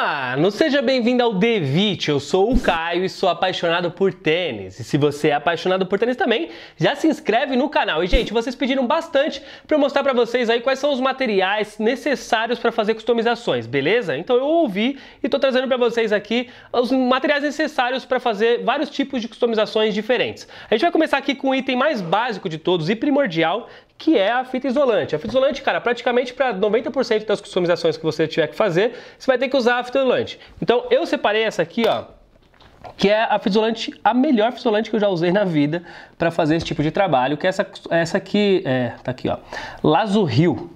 Mano, seja bem-vindo ao Devit. Eu sou o Caio e sou apaixonado por tênis. E se você é apaixonado por tênis também, já se inscreve no canal. E gente, vocês pediram bastante para eu mostrar para vocês aí quais são os materiais necessários para fazer customizações, beleza? Então eu ouvi e tô trazendo para vocês aqui os materiais necessários para fazer vários tipos de customizações diferentes. A gente vai começar aqui com o item mais básico de todos e primordial, que é a fita isolante. A fita isolante, cara, praticamente para 90% das customizações que você tiver que fazer, você vai ter que usar a fita isolante. Então, eu separei essa aqui, ó, que é a isolante a melhor isolante que eu já usei na vida para fazer esse tipo de trabalho, que é essa, essa aqui, é, tá aqui, ó, Lazuril.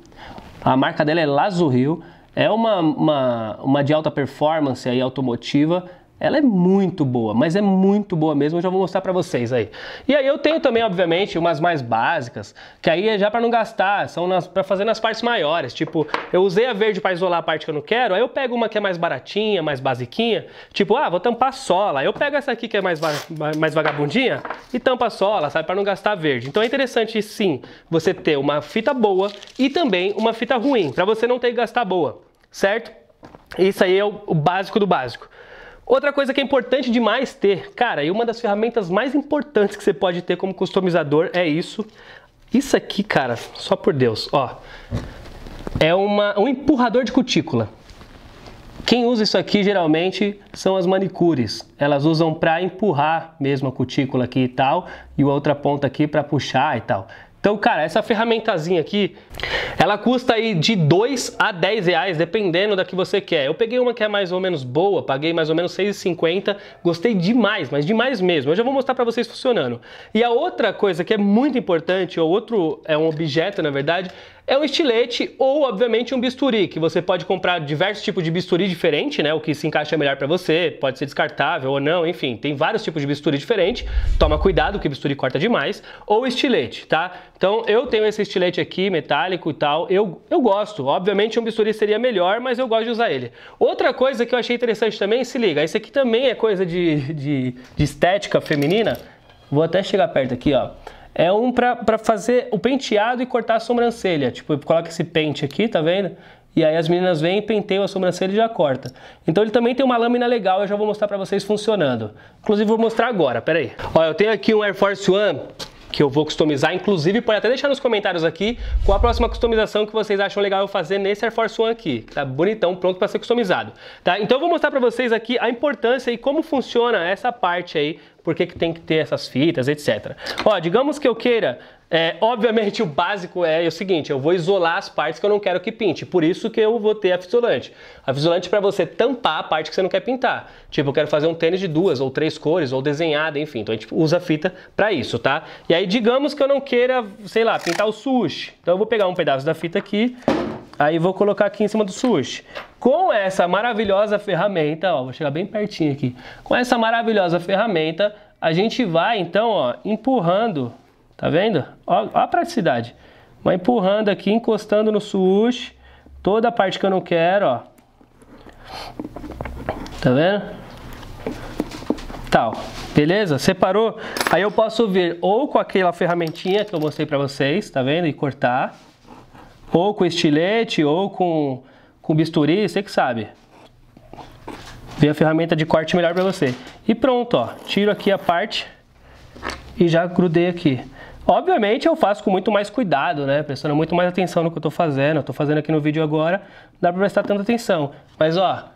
A marca dela é Lazuril, é uma, uma, uma de alta performance aí automotiva, ela é muito boa, mas é muito boa mesmo, eu já vou mostrar para vocês aí. E aí eu tenho também, obviamente, umas mais básicas, que aí é já para não gastar, são para fazer nas partes maiores. Tipo, eu usei a verde para isolar a parte que eu não quero, aí eu pego uma que é mais baratinha, mais basiquinha, tipo, ah, vou tampar a sola. Eu pego essa aqui que é mais, va mais vagabundinha e tampa a sola, sabe, para não gastar verde. Então é interessante, sim, você ter uma fita boa e também uma fita ruim, para você não ter que gastar boa, certo? Isso aí é o básico do básico. Outra coisa que é importante demais ter, cara, e uma das ferramentas mais importantes que você pode ter como customizador é isso. Isso aqui, cara, só por Deus, ó. É uma, um empurrador de cutícula. Quem usa isso aqui geralmente são as manicures. Elas usam para empurrar mesmo a cutícula aqui e tal, e a outra ponta aqui para puxar e tal. Então, cara, essa ferramentazinha aqui, ela custa aí de 2 a 10 reais, dependendo da que você quer. Eu peguei uma que é mais ou menos boa, paguei mais ou menos 6,50, gostei demais, mas demais mesmo. Eu já vou mostrar para vocês funcionando. E a outra coisa que é muito importante, ou outro, é um objeto na verdade, é um estilete ou, obviamente, um bisturi, que você pode comprar diversos tipos de bisturi diferente, né? O que se encaixa melhor para você, pode ser descartável ou não, enfim, tem vários tipos de bisturi diferente. Toma cuidado que o bisturi corta demais, ou estilete, tá? Então, eu tenho esse estilete aqui, metálico e tal. Eu, eu gosto. Obviamente, um bisturi seria melhor, mas eu gosto de usar ele. Outra coisa que eu achei interessante também, se liga, isso aqui também é coisa de, de, de estética feminina. Vou até chegar perto aqui, ó é um para fazer o penteado e cortar a sobrancelha. Tipo, coloca esse pente aqui, tá vendo? E aí as meninas vêm, penteiam a sobrancelha e já corta. Então ele também tem uma lâmina legal, eu já vou mostrar para vocês funcionando. Inclusive vou mostrar agora, peraí. Ó, eu tenho aqui um Air Force One que eu vou customizar, inclusive pode até deixar nos comentários aqui qual a próxima customização que vocês acham legal eu fazer nesse Air Force One aqui, que tá bonitão, pronto para ser customizado, tá? Então eu vou mostrar para vocês aqui a importância e como funciona essa parte aí por que, que tem que ter essas fitas, etc. Ó, digamos que eu queira, é, obviamente o básico é o seguinte, eu vou isolar as partes que eu não quero que pinte, por isso que eu vou ter a fisolante. A fisolante é para você tampar a parte que você não quer pintar. Tipo, eu quero fazer um tênis de duas ou três cores, ou desenhada, enfim, então a gente usa fita para isso, tá? E aí digamos que eu não queira, sei lá, pintar o sushi, então eu vou pegar um pedaço da fita aqui, aí vou colocar aqui em cima do sushi. Com essa maravilhosa ferramenta, ó, vou chegar bem pertinho aqui. Com essa maravilhosa ferramenta, a gente vai então, ó, empurrando, tá vendo? Ó, ó a praticidade. Vai empurrando aqui, encostando no sushi, toda a parte que eu não quero, ó. Tá vendo? Tal. Beleza? Separou? Aí eu posso vir ou com aquela ferramentinha que eu mostrei pra vocês, tá vendo? E cortar. Ou com estilete, ou com com bisturi, você que sabe. Vem a ferramenta de corte melhor para você. E pronto, ó. Tiro aqui a parte e já grudei aqui. Obviamente eu faço com muito mais cuidado, né? Prestando muito mais atenção no que eu estou fazendo. Eu tô fazendo aqui no vídeo agora, não dá para prestar tanta atenção. Mas ó,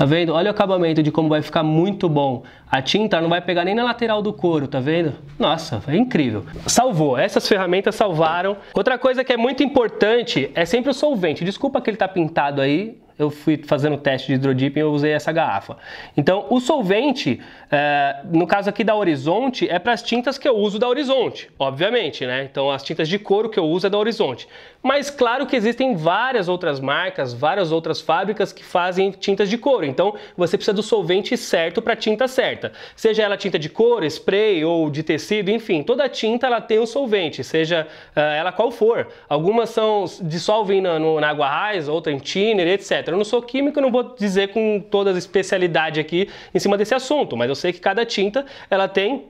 Tá vendo? Olha o acabamento de como vai ficar muito bom. A tinta não vai pegar nem na lateral do couro, tá vendo? Nossa, é incrível. Salvou, essas ferramentas salvaram. Outra coisa que é muito importante é sempre o solvente. Desculpa que ele tá pintado aí, eu fui fazendo teste de hidrodipping, eu usei essa garrafa. Então, o solvente, é, no caso aqui da Horizonte, é para as tintas que eu uso da Horizonte, obviamente, né? Então, as tintas de couro que eu uso é da Horizonte. Mas claro que existem várias outras marcas, várias outras fábricas que fazem tintas de couro. Então, você precisa do solvente certo para a tinta certa. Seja ela tinta de couro, spray ou de tecido, enfim, toda tinta ela tem um solvente, seja uh, ela qual for. Algumas são dissolvem na, na água raiz, outra em thinner, etc. Eu não sou químico, não vou dizer com toda a especialidade aqui em cima desse assunto, mas eu sei que cada tinta ela tem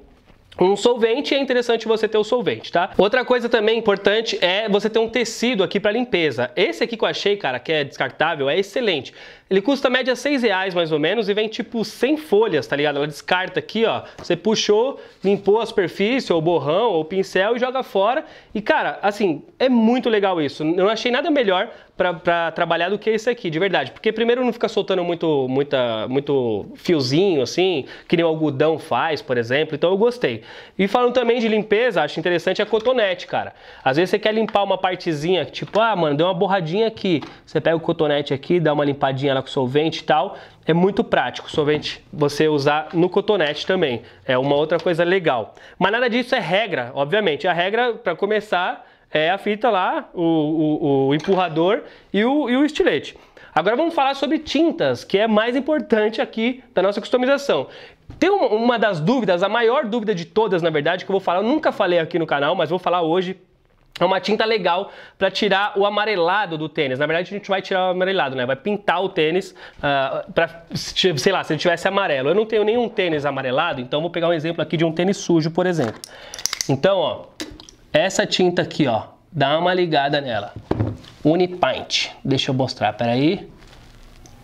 um solvente é interessante você ter o solvente, tá? Outra coisa também importante é você ter um tecido aqui para limpeza. Esse aqui que eu achei, cara, que é descartável, é excelente. Ele custa média 6 reais mais ou menos e vem tipo sem folhas, tá ligado? Ela descarta aqui, ó. Você puxou, limpou a superfície, ou borrão, ou pincel e joga fora. E cara, assim, é muito legal isso. Eu não achei nada melhor para trabalhar do que esse aqui, de verdade. Porque primeiro não fica soltando muito, muita, muito fiozinho, assim, que nem o algodão faz, por exemplo. Então eu gostei. E falando também de limpeza, acho interessante a cotonete, cara. Às vezes você quer limpar uma partezinha, tipo, ah, mano, deu uma borradinha aqui. Você pega o cotonete aqui, dá uma limpadinha lá trabalhar com solvente e tal, é muito prático. Solvente você usar no cotonete também. É uma outra coisa legal. Mas nada disso é regra, obviamente. A regra, para começar, é a fita lá, o, o, o empurrador e o, e o estilete. Agora vamos falar sobre tintas, que é mais importante aqui da nossa customização. Tem uma, das dúvidas, a maior dúvida de todas, na verdade, que eu vou falar, eu nunca falei aqui no canal, mas vou falar hoje é uma tinta legal para tirar o amarelado do tênis. Na verdade, a gente vai tirar o amarelado, né? Vai pintar o tênis uh, ah, para, sei lá, se ele tivesse amarelo. Eu não tenho nenhum tênis amarelado, então vou pegar um exemplo aqui de um tênis sujo, por exemplo. Então, ó, essa tinta aqui, ó, dá uma ligada nela. Unipaint. Deixa eu mostrar, peraí.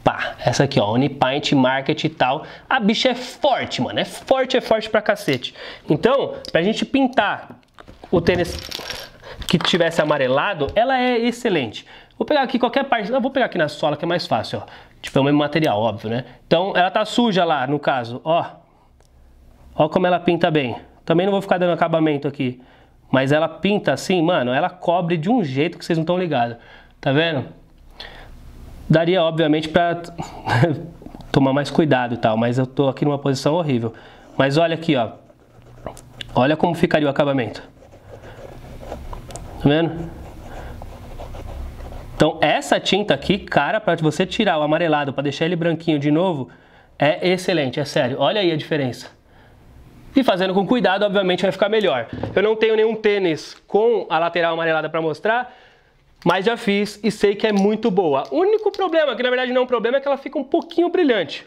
Pá, essa aqui, ó, Unipaint Market e tal. A bicha é forte, mano. É forte, é forte pra cacete. Então, pra gente pintar o tênis que tivesse amarelado, ela é excelente. Vou pegar aqui qualquer parte, eu vou pegar aqui na sola que é mais fácil, ó. Tipo, é o mesmo material, óbvio, né? Então, ela tá suja lá, no caso, ó. Ó como ela pinta bem. Também não vou ficar dando acabamento aqui. Mas ela pinta assim, mano, ela cobre de um jeito que vocês não estão ligados. Tá vendo? Daria, obviamente, pra tomar mais cuidado e tal, mas eu tô aqui numa posição horrível. Mas olha aqui, ó. Olha como ficaria o acabamento. Tá vendo? Então, essa tinta aqui, cara, para você tirar o amarelado, para deixar ele branquinho de novo, é excelente, é sério. Olha aí a diferença. E fazendo com cuidado, obviamente, vai ficar melhor. Eu não tenho nenhum tênis com a lateral amarelada para mostrar, mas já fiz e sei que é muito boa. O único problema, que na verdade não é um problema, é que ela fica um pouquinho brilhante.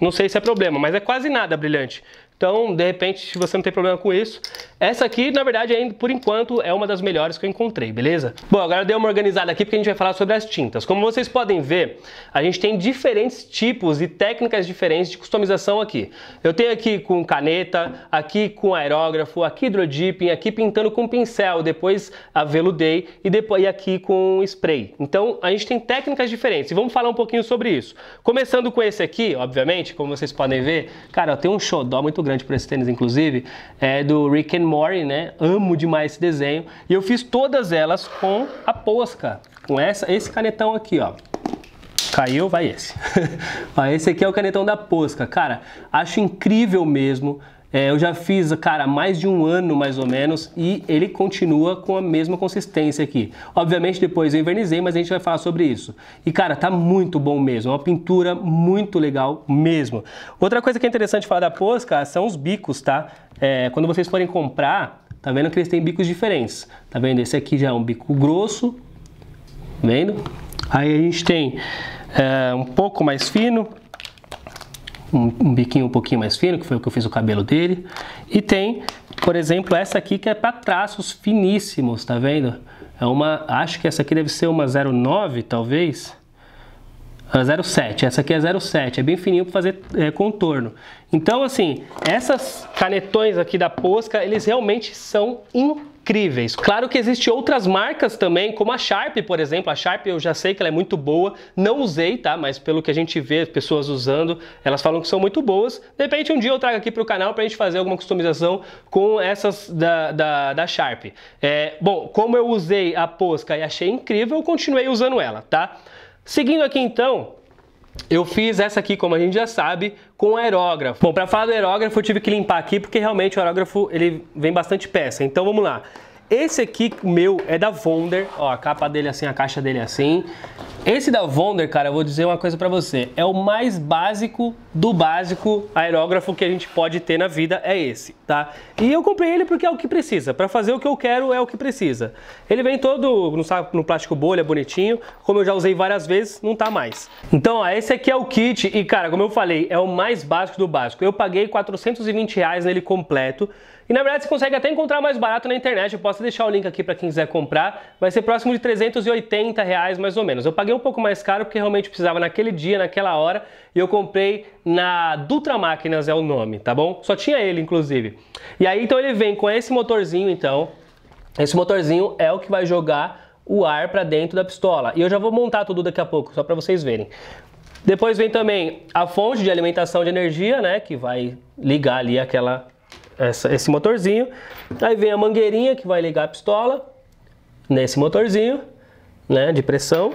Não sei se é problema, mas é quase nada brilhante. Então, de repente, se você não tem problema com isso, essa aqui, na verdade, ainda por enquanto é uma das melhores que eu encontrei, beleza? Bom, agora eu dei uma organizada aqui porque a gente vai falar sobre as tintas. Como vocês podem ver, a gente tem diferentes tipos e técnicas diferentes de customização aqui. Eu tenho aqui com caneta, aqui com aerógrafo, aqui hidrodipping, aqui pintando com pincel, depois aveludei e depois aqui com spray. Então, a gente tem técnicas diferentes e vamos falar um pouquinho sobre isso. Começando com esse aqui, obviamente, como vocês podem ver, cara, tem um xodó muito grande grande para esse tênis, inclusive, é do Rick and Morty, né? Amo demais esse desenho. E eu fiz todas elas com a posca, com essa, esse canetão aqui, ó. Caiu, vai esse. ó, esse aqui é o canetão da posca. Cara, acho incrível mesmo é, eu já fiz, cara, mais de um ano mais ou menos e ele continua com a mesma consistência aqui. Obviamente depois eu envernizei, mas a gente vai falar sobre isso. E cara, tá muito bom mesmo, É uma pintura muito legal mesmo. Outra coisa que é interessante falar da Posca são os bicos, tá? É, quando vocês forem comprar, tá vendo que eles têm bicos diferentes. Tá vendo? Esse aqui já é um bico grosso, tá vendo? Aí a gente tem é, um pouco mais fino, um, um biquinho um pouquinho mais fino, que foi o que eu fiz o cabelo dele. E tem, por exemplo, essa aqui que é para traços finíssimos, tá vendo? É uma, acho que essa aqui deve ser uma 09, talvez. A 07, essa aqui é 07, é bem fininho para fazer é, contorno. Então, assim, essas canetões aqui da Posca, eles realmente são incríveis incríveis. Claro que existe outras marcas também, como a Sharp, por exemplo. A Sharp eu já sei que ela é muito boa, não usei, tá? Mas pelo que a gente vê pessoas usando, elas falam que são muito boas. De repente um dia eu trago aqui para o canal para a gente fazer alguma customização com essas da, da, da Sharp. É, bom, como eu usei a Posca e achei incrível, eu continuei usando ela, tá? Seguindo aqui então, eu fiz essa aqui, como a gente já sabe, com aerógrafo. Bom, para falar do aerógrafo, eu tive que limpar aqui porque realmente o aerógrafo ele vem bastante peça. Então vamos lá. Esse aqui meu é da Vonder, ó, a capa dele é assim, a caixa dele é assim. Esse da Wonder, cara, eu vou dizer uma coisa para você. É o mais básico do básico aerógrafo que a gente pode ter na vida, é esse, tá? E eu comprei ele porque é o que precisa. Para fazer o que eu quero, é o que precisa. Ele vem todo no, saco, no plástico bolha, bonitinho. Como eu já usei várias vezes, não tá mais. Então, ó, esse aqui é o kit. E, cara, como eu falei, é o mais básico do básico. Eu paguei 420 reais nele completo. E na verdade você consegue até encontrar mais barato na internet, eu posso deixar o link aqui para quem quiser comprar, vai ser próximo de 380 reais mais ou menos. Eu paguei um pouco mais caro porque realmente precisava naquele dia, naquela hora, e eu comprei na Dutra Máquinas é o nome, tá bom? Só tinha ele inclusive. E aí então ele vem com esse motorzinho então, esse motorzinho é o que vai jogar o ar para dentro da pistola. E eu já vou montar tudo daqui a pouco, só para vocês verem. Depois vem também a fonte de alimentação de energia, né, que vai ligar ali aquela essa, esse motorzinho. Aí vem a mangueirinha que vai ligar a pistola nesse motorzinho, né, de pressão.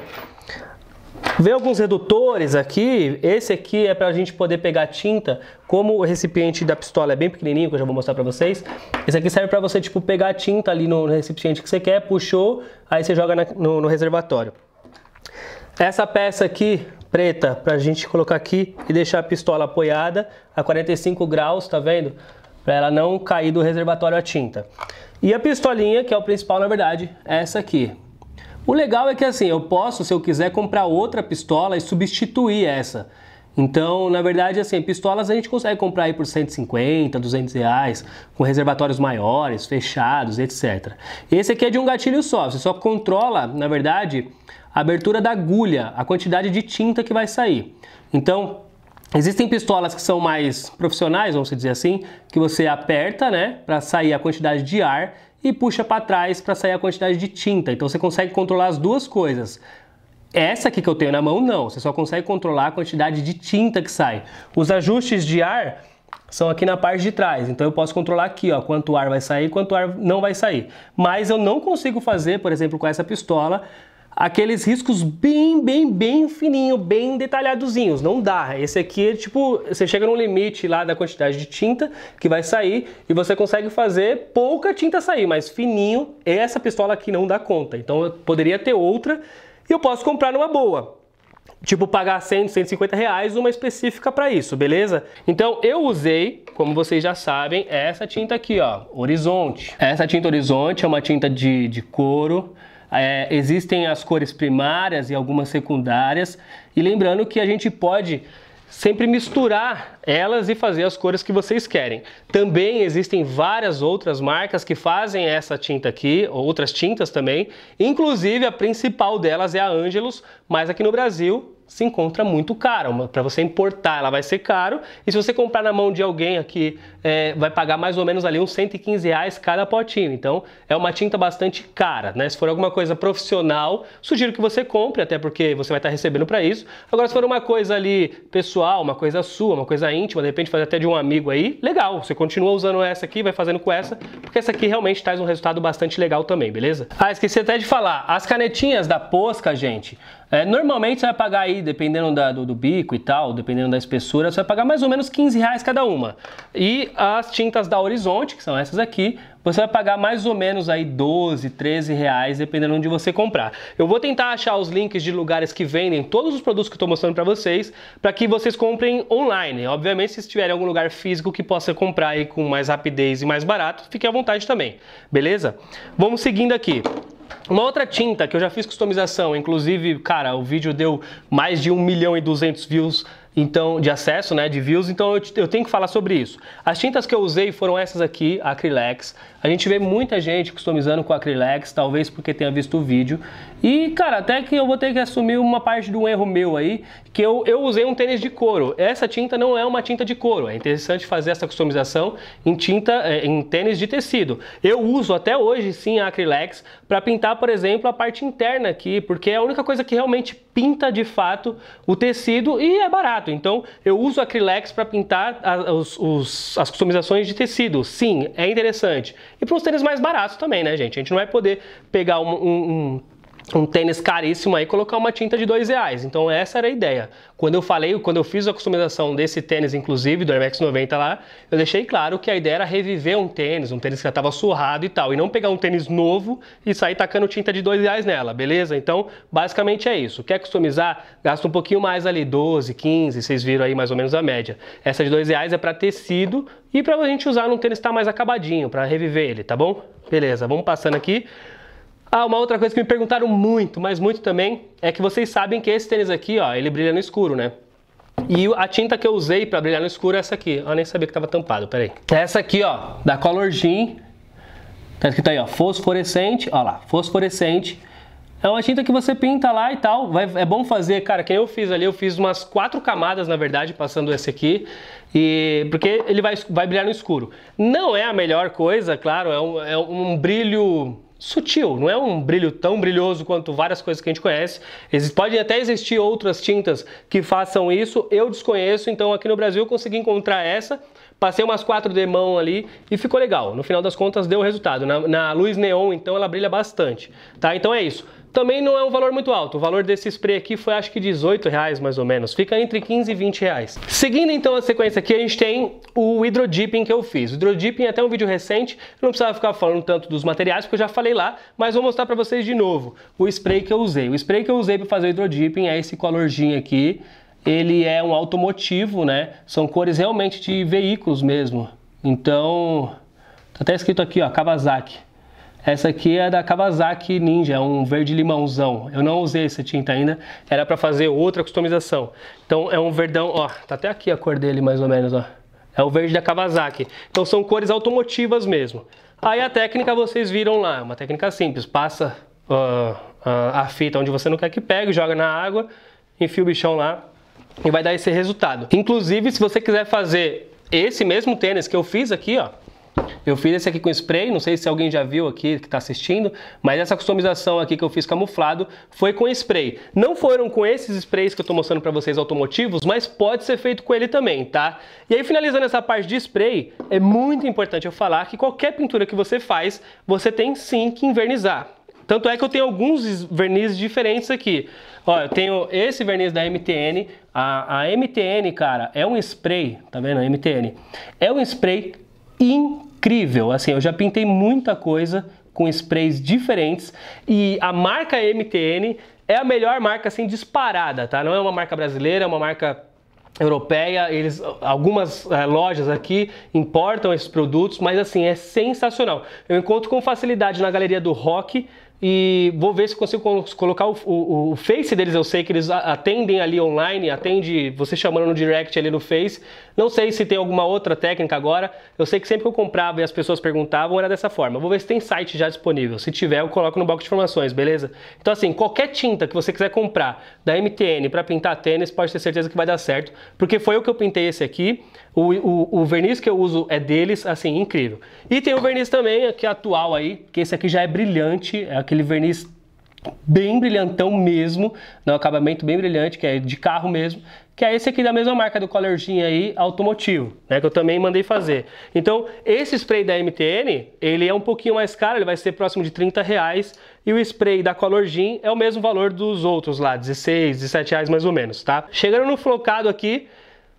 Vem alguns redutores aqui. Esse aqui é para a gente poder pegar tinta. Como o recipiente da pistola é bem pequenininho, que eu já vou mostrar para vocês. Esse aqui serve para você tipo pegar tinta ali no recipiente que você quer, puxou, aí você joga na, no, no, reservatório. Essa peça aqui preta para a gente colocar aqui e deixar a pistola apoiada a 45 graus, tá vendo? para ela não cair do reservatório a tinta. E a pistolinha, que é o principal na verdade, é essa aqui. O legal é que assim, eu posso, se eu quiser, comprar outra pistola e substituir essa. Então, na verdade, assim, pistolas a gente consegue comprar aí por 150, 200 reais, com reservatórios maiores, fechados, etc. Esse aqui é de um gatilho só, você só controla, na verdade, a abertura da agulha, a quantidade de tinta que vai sair. Então, Existem pistolas que são mais profissionais, vamos dizer assim, que você aperta, né, para sair a quantidade de ar e puxa para trás para sair a quantidade de tinta. Então você consegue controlar as duas coisas. Essa aqui que eu tenho na mão não, você só consegue controlar a quantidade de tinta que sai. Os ajustes de ar são aqui na parte de trás, então eu posso controlar aqui, ó, quanto ar vai sair, quanto ar não vai sair. Mas eu não consigo fazer, por exemplo, com essa pistola, aqueles riscos bem, bem, bem fininho, bem detalhadozinhos. Não dá. Esse aqui é tipo, você chega no limite lá da quantidade de tinta que vai sair e você consegue fazer pouca tinta sair, mas fininho, é essa pistola aqui não dá conta. Então eu poderia ter outra e eu posso comprar numa boa. Tipo, pagar 100, 150 reais uma específica para isso, beleza? Então, eu usei, como vocês já sabem, essa tinta aqui, ó, Horizonte. Essa tinta Horizonte é uma tinta de, de couro, é, existem as cores primárias e algumas secundárias. E lembrando que a gente pode sempre misturar elas e fazer as cores que vocês querem. Também existem várias outras marcas que fazem essa tinta aqui, outras tintas também. Inclusive a principal delas é a Angelus, mas aqui no Brasil se encontra muito cara. Para você importar, ela vai ser caro. E se você comprar na mão de alguém aqui, é, vai pagar mais ou menos ali uns 115 reais cada potinho. Então, é uma tinta bastante cara, né? Se for alguma coisa profissional, sugiro que você compre, até porque você vai estar tá recebendo para isso. Agora, se for uma coisa ali pessoal, uma coisa sua, uma coisa íntima, de repente fazer até de um amigo aí, legal. Você continua usando essa aqui, vai fazendo com essa, porque essa aqui realmente traz um resultado bastante legal também, beleza? Ah, esqueci até de falar. As canetinhas da Posca, gente, é, normalmente você vai pagar aí, dependendo da, do, do, bico e tal, dependendo da espessura, você vai pagar mais ou menos 15 reais cada uma. E as tintas da Horizonte, que são essas aqui, você vai pagar mais ou menos aí 12, 13 reais, dependendo onde você comprar. Eu vou tentar achar os links de lugares que vendem todos os produtos que eu estou mostrando para vocês, para que vocês comprem online. Obviamente, se estiver em algum lugar físico que possa comprar aí com mais rapidez e mais barato, fique à vontade também, beleza? Vamos seguindo aqui. Uma outra tinta que eu já fiz customização, inclusive, cara, o vídeo deu mais de 1 milhão e 200 views então de acesso, né, de views, então eu, eu, tenho que falar sobre isso. As tintas que eu usei foram essas aqui, Acrylex. A gente vê muita gente customizando com Acrylex, talvez porque tenha visto o vídeo. E, cara, até que eu vou ter que assumir uma parte de um erro meu aí, que eu, eu usei um tênis de couro. Essa tinta não é uma tinta de couro, é interessante fazer essa customização em tinta, é, em tênis de tecido. Eu uso até hoje, sim, a Acrylex para pintar, por exemplo, a parte interna aqui, porque é a única coisa que realmente pinta de fato o tecido e é barato. Então, eu uso acrílex para pintar os, as customizações de tecido. Sim, é interessante. E para os tênis mais baratos também, né, gente? A gente não vai poder pegar um, um, um um tênis caríssimo aí colocar uma tinta de dois reais. Então essa era a ideia. Quando eu falei, quando eu fiz a customização desse tênis, inclusive do Air Max 90 lá, eu deixei claro que a ideia era reviver um tênis, um tênis que já estava surrado e tal, e não pegar um tênis novo e sair tacando tinta de dois reais nela, beleza? Então basicamente é isso. Quer customizar? Gasta um pouquinho mais ali, 12, 15, vocês viram aí mais ou menos a média. Essa de dois reais é para tecido e para a gente usar num tênis que tá mais acabadinho, para reviver ele, tá bom? Beleza, vamos passando aqui. Ah, uma outra coisa que me perguntaram muito, mas muito também, é que vocês sabem que esse tênis aqui, ó, ele brilha no escuro, né? E a tinta que eu usei para brilhar no escuro é essa aqui. Eu nem sabia que tava tampado, peraí. É essa aqui, ó, da Color Jean. Tá escrito aí, ó, fosforescente, ó lá, fosforescente. É uma tinta que você pinta lá e tal. Vai, é bom fazer, cara, Quem eu fiz ali, eu fiz umas quatro camadas, na verdade, passando esse aqui. E, porque ele vai, vai brilhar no escuro. Não é a melhor coisa, claro, é um, é um brilho sutil, não é um brilho tão brilhoso quanto várias coisas que a gente conhece. Podem até existir outras tintas que façam isso, eu desconheço, então aqui no Brasil eu consegui encontrar essa, passei umas quatro de mão ali e ficou legal. No final das contas deu resultado. Na, na luz neon, então, ela brilha bastante. Tá? Então é isso também não é um valor muito alto. O valor desse spray aqui foi acho que 18 reais mais ou menos. Fica entre 15 e 20 reais. Seguindo então a sequência aqui, a gente tem o dipping que eu fiz. O dipping é até um vídeo recente, eu não precisava ficar falando tanto dos materiais porque eu já falei lá, mas vou mostrar para vocês de novo o spray que eu usei. O spray que eu usei para fazer o dipping é esse colorzinho aqui. Ele é um automotivo, né? São cores realmente de veículos mesmo. Então, tá até escrito aqui, ó, Kawasaki. Essa aqui é da Kawasaki Ninja, é um verde limãozão. Eu não usei essa tinta ainda, era para fazer outra customização. Então é um verdão, ó, tá até aqui a cor dele mais ou menos, ó. É o verde da Kawasaki. Então são cores automotivas mesmo. Aí a técnica vocês viram lá, é uma técnica simples. Passa uh, uh, a fita onde você não quer que pegue, joga na água, enfia o bichão lá e vai dar esse resultado. Inclusive, se você quiser fazer esse mesmo tênis que eu fiz aqui, ó, eu fiz esse aqui com spray, não sei se alguém já viu aqui que está assistindo, mas essa customização aqui que eu fiz camuflado foi com spray. Não foram com esses sprays que eu estou mostrando para vocês automotivos, mas pode ser feito com ele também, tá? E aí finalizando essa parte de spray, é muito importante eu falar que qualquer pintura que você faz, você tem sim que invernizar. Tanto é que eu tenho alguns vernizes diferentes aqui. Ó, eu tenho esse verniz da MTN. A, a MTN, cara, é um spray, tá vendo? A MTN. É um spray incrível. Assim, eu já pintei muita coisa com sprays diferentes e a marca MTN é a melhor marca assim disparada, tá? Não é uma marca brasileira, é uma marca europeia, eles algumas é, lojas aqui importam esses produtos, mas assim é sensacional. Eu encontro com facilidade na galeria do Rock e vou ver se consigo colocar o, o, o, face deles. Eu sei que eles atendem ali online, atende você chamando no direct ali no face. Não sei se tem alguma outra técnica agora. Eu sei que sempre que eu comprava e as pessoas perguntavam era dessa forma. Vou ver se tem site já disponível. Se tiver, eu coloco no box de informações, beleza? Então assim, qualquer tinta que você quiser comprar da MTN para pintar tênis, pode ter certeza que vai dar certo, porque foi o que eu pintei esse aqui. O, o, o verniz que eu uso é deles, assim, incrível. E tem o verniz também, aqui atual aí, que esse aqui já é brilhante, é aquele verniz bem brilhantão mesmo, né? um acabamento bem brilhante, que é de carro mesmo que é esse aqui da mesma marca do colorzinho aí, automotivo, né, que eu também mandei fazer. Então, esse spray da MTN, ele é um pouquinho mais caro, ele vai ser próximo de 30 reais, e o spray da Color Jean é o mesmo valor dos outros lá, 16, 17 reais mais ou menos, tá? Chegando no flocado aqui,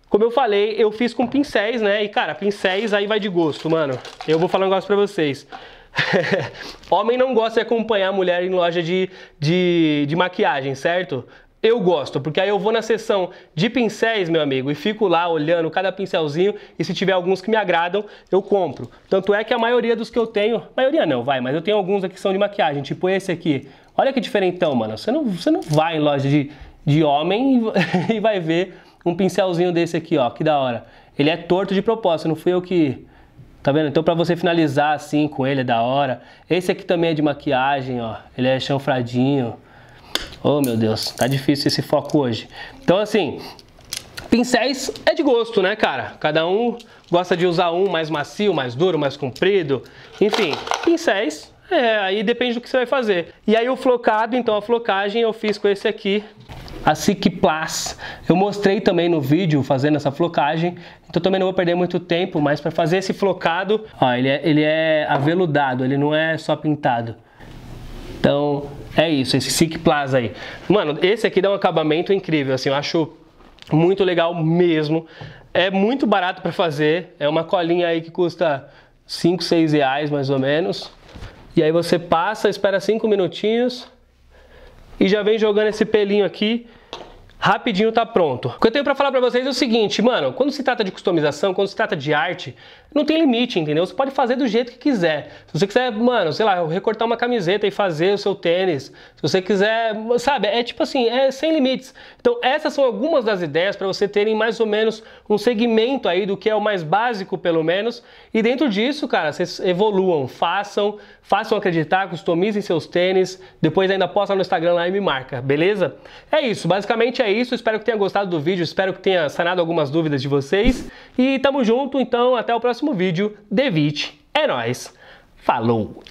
como eu falei, eu fiz com pincéis, né, e cara, pincéis aí vai de gosto, mano. Eu vou falar um negócio pra vocês. Homem não gosta de acompanhar mulher em loja de, de, de maquiagem, certo? eu gosto, porque aí eu vou na seção de pincéis, meu amigo, e fico lá olhando cada pincelzinho e se tiver alguns que me agradam, eu compro. Tanto é que a maioria dos que eu tenho, maioria não, vai, mas eu tenho alguns aqui que são de maquiagem, tipo esse aqui. Olha que diferentão, mano. Você não, você não vai em loja de, de homem e, e vai ver um pincelzinho desse aqui, ó, que da hora. Ele é torto de propósito, não fui eu que... Tá vendo? Então para você finalizar assim com ele é da hora. Esse aqui também é de maquiagem, ó. Ele é chanfradinho. Oh, meu Deus, tá difícil esse foco hoje. Então, assim, pincéis é de gosto, né, cara? Cada um gosta de usar um mais macio, mais duro, mais comprido. Enfim, pincéis, é, aí depende do que você vai fazer. E aí o flocado, então a flocagem eu fiz com esse aqui, a SIC Plus. Eu mostrei também no vídeo fazendo essa flocagem, então também não vou perder muito tempo, mas para fazer esse flocado, ó, ele é, ele é aveludado, ele não é só pintado. Então, é isso, esse Sick Plaza aí. Mano, esse aqui dá um acabamento incrível, assim, eu acho muito legal mesmo. É muito barato para fazer, é uma colinha aí que custa 5, 6 reais mais ou menos. E aí você passa, espera 5 minutinhos e já vem jogando esse pelinho aqui rapidinho tá pronto. O que eu tenho para falar para vocês é o seguinte, mano, quando se trata de customização, quando se trata de arte, não tem limite, entendeu? Você pode fazer do jeito que quiser. Se você quiser, mano, sei lá, recortar uma camiseta e fazer o seu tênis, se você quiser, sabe, é tipo assim, é sem limites. Então, essas são algumas das ideias para você terem mais ou menos um segmento aí do que é o mais básico, pelo menos, e dentro disso, cara, vocês evoluam, façam, façam acreditar, customizem seus tênis, depois ainda posta no Instagram lá e me marca, beleza? É isso, basicamente é isso isso, espero que tenha gostado do vídeo, espero que tenha sanado algumas dúvidas de vocês. E tamo junto, então até o próximo vídeo. Devite, é nóis! Falou!